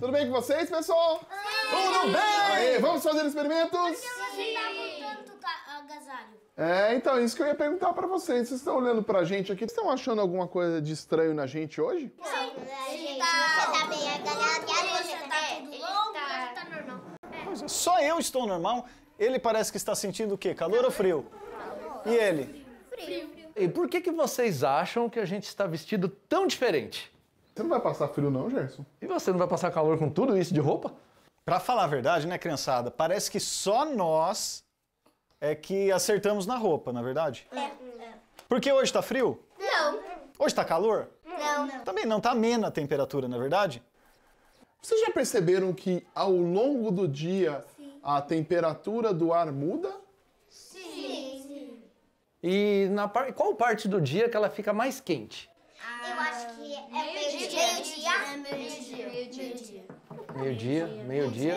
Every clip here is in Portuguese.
Tudo bem com vocês, pessoal? Sim. Tudo bem! Aê, vamos fazer experimentos? Sim. É, então, isso que eu ia perguntar pra vocês. Vocês estão olhando pra gente aqui? Vocês estão achando alguma coisa de estranho na gente hoje? Não, a né, tá, gente tá bem agarrado. Você tá, tá tudo longo, tá normal. É. É, só eu estou normal. Ele parece que está sentindo o quê? Calor ou frio? E ele? Frio. E por que, que vocês acham que a gente está vestido tão diferente? Você não vai passar frio não, Gerson? E você não vai passar calor com tudo isso de roupa? Para falar a verdade, né, criançada? Parece que só nós é que acertamos na roupa, na é verdade? É. Porque hoje tá frio? Não. Hoje tá calor? Não. Também não, tá amena a temperatura, na é verdade? Vocês já perceberam que ao longo do dia Sim. a temperatura do ar muda? Sim. Sim. E na par... qual parte do dia que ela fica mais quente? Meio-dia, meio-dia.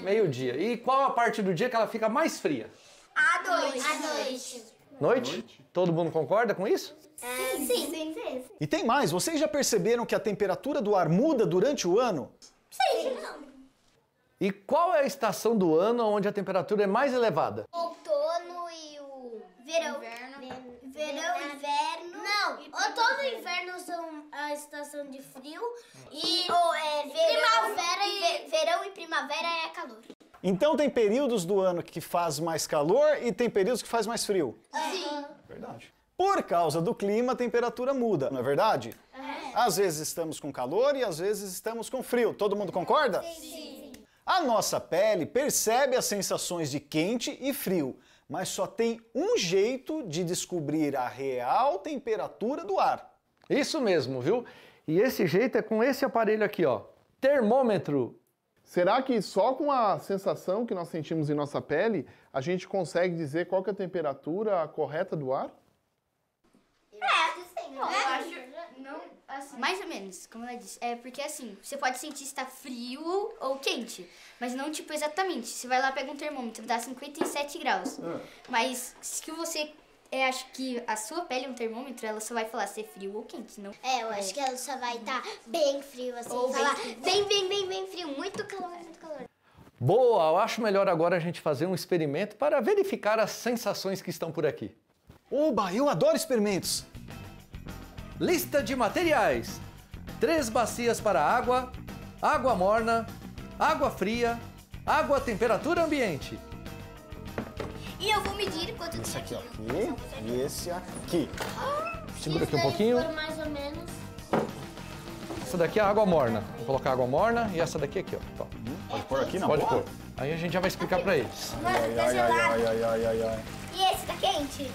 Meio-dia. E qual a parte do dia que ela fica mais fria? À noite. À noite. Noite? Todo mundo concorda com isso? É, sim, sim. sim, sim. E tem mais, vocês já perceberam que a temperatura do ar muda durante o ano? Sim. E qual é a estação do ano onde a temperatura é mais elevada? Outono e o verão. Inverno. Verão, inverno. Não, outono e inverno são a estação de frio e ou é verão, primavera e, e verão e primavera é calor. Então tem períodos do ano que faz mais calor e tem períodos que faz mais frio. Sim. Verdade. Por causa do clima, a temperatura muda, não é verdade? É. Às vezes estamos com calor e às vezes estamos com frio. Todo mundo concorda? Sim. A nossa pele percebe as sensações de quente e frio, mas só tem um jeito de descobrir a real temperatura do ar. Isso mesmo, viu? E esse jeito é com esse aparelho aqui, ó. Termômetro. Será que só com a sensação que nós sentimos em nossa pele a gente consegue dizer qual é a temperatura correta do ar? É, eu acho né? eu acho. Não, assim. Mais ou menos, como ela disse. É porque assim, você pode sentir se está frio ou quente, mas não tipo exatamente. Você vai lá, pega um termômetro, dá 57 graus. Ah. Mas se você eu é, acho que a sua pele é um termômetro, ela só vai falar se é frio ou quente, não? É, eu acho é. que ela só vai estar tá bem frio, assim, ou falar bem, bem, bem, bem, bem frio, muito calor, muito calor. Boa, eu acho melhor agora a gente fazer um experimento para verificar as sensações que estão por aqui. Oba, eu adoro experimentos! Lista de materiais: três bacias para água, água morna, água fria, água temperatura ambiente. E eu vou medir quanto esse aqui, aqui, ó. E esse aqui. Ah, Segura aqui um pouquinho. mais ou menos. Essa daqui é água morna. Vou colocar água morna e essa daqui aqui, ó. Hum, pode pôr aqui, tá não? Pode pôr. Aí a gente já vai explicar pra eles. Tá ai, ai, ai, ai, ai, ai, ai. E esse tá quente?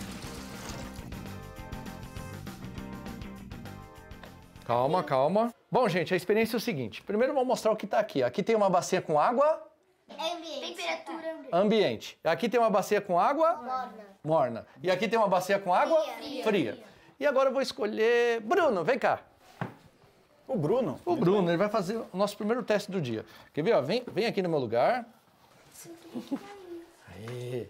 Calma, hum. calma. Bom, gente, a experiência é o seguinte. Primeiro vou mostrar o que tá aqui. Aqui tem uma bacia com água Ambiente. Temperatura. Ambiente. ambiente. Aqui tem uma bacia com água? Morna. Morna. E aqui tem uma bacia com água? Fria. Fria. Fria. E agora eu vou escolher... Bruno, vem cá. O Bruno? O Bruno, ele vai fazer o nosso primeiro teste do dia. Quer ver? Ó, vem, vem aqui no meu lugar. Aí.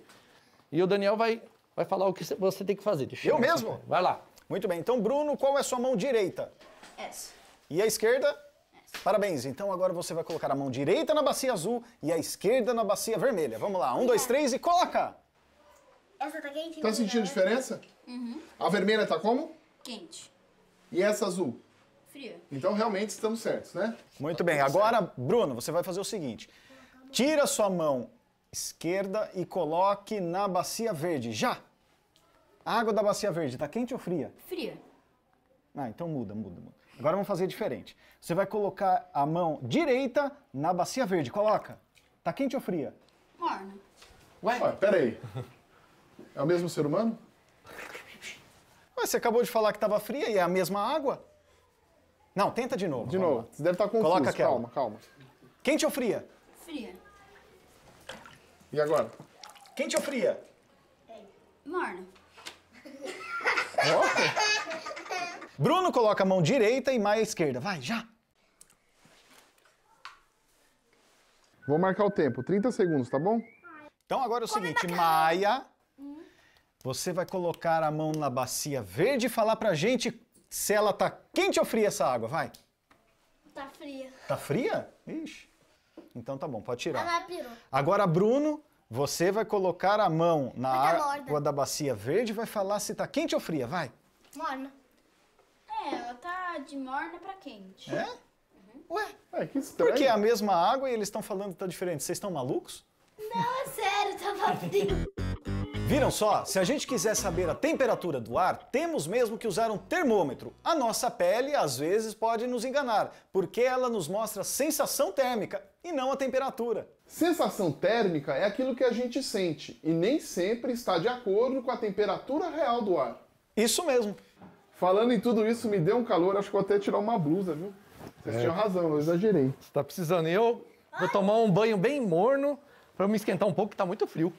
E o Daniel vai, vai falar o que você tem que fazer. Deixa eu, eu mesmo? Vai lá. Muito bem. Então, Bruno, qual é a sua mão direita? Essa. E a esquerda? Parabéns. Então agora você vai colocar a mão direita na bacia azul e a esquerda na bacia vermelha. Vamos lá. Um, dois, três e coloca! Essa tá quente. Tá, tá sentindo diferença? Uhum. A vermelha tá como? Quente. E essa azul? Fria. Então realmente estamos certos, né? Muito bem. Tá agora, Bruno, você vai fazer o seguinte. Tira sua mão esquerda e coloque na bacia verde. Já! A água da bacia verde tá quente ou fria? Fria. Ah, então muda, muda, muda. Agora vamos fazer diferente. Você vai colocar a mão direita na bacia verde. Coloca. Tá quente ou fria? Morna. Ué? Ué, peraí. É o mesmo ser humano? Mas você acabou de falar que estava fria e é a mesma água? Não, tenta de novo. De novo. Você deve estar tá confuso. Coloca aquela. Calma, calma. Quente ou fria? Fria. E agora? Quente ou fria? É. Morna. Bruno coloca a mão direita e Maia esquerda. Vai, já! Vou marcar o tempo, 30 segundos, tá bom? Então agora é o seguinte, Maia, hum. você vai colocar a mão na bacia verde e falar pra gente se ela tá quente ou fria essa água, vai. Tá fria. Tá fria? Ixi. Então tá bom, pode tirar. Agora, Bruno, você vai colocar a mão na água da bacia verde e vai falar se tá quente ou fria, vai. Morna. É, ela tá de morna para quente. É? Uhum. Ué? Ué, que estranho. Porque é a mesma água e eles estão falando que tá diferente. Vocês estão malucos? Não, é sério, tava tá frio. Viram só? Se a gente quiser saber a temperatura do ar, temos mesmo que usar um termômetro. A nossa pele, às vezes, pode nos enganar, porque ela nos mostra sensação térmica e não a temperatura. Sensação térmica é aquilo que a gente sente e nem sempre está de acordo com a temperatura real do ar. Isso mesmo. Falando em tudo isso, me deu um calor, acho que vou até tirar uma blusa, viu? Vocês é. tinham razão, eu exagerei. Você tá precisando. Eu vou tomar um banho bem morno para me esquentar um pouco, que tá muito frio.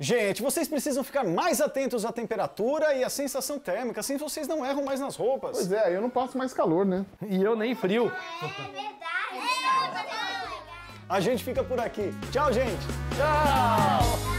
Gente, vocês precisam ficar mais atentos à temperatura e à sensação térmica, assim vocês não erram mais nas roupas. Pois é, eu não passo mais calor, né? E eu nem frio. É verdade. É, é verdade. A gente fica por aqui. Tchau, gente. Tchau.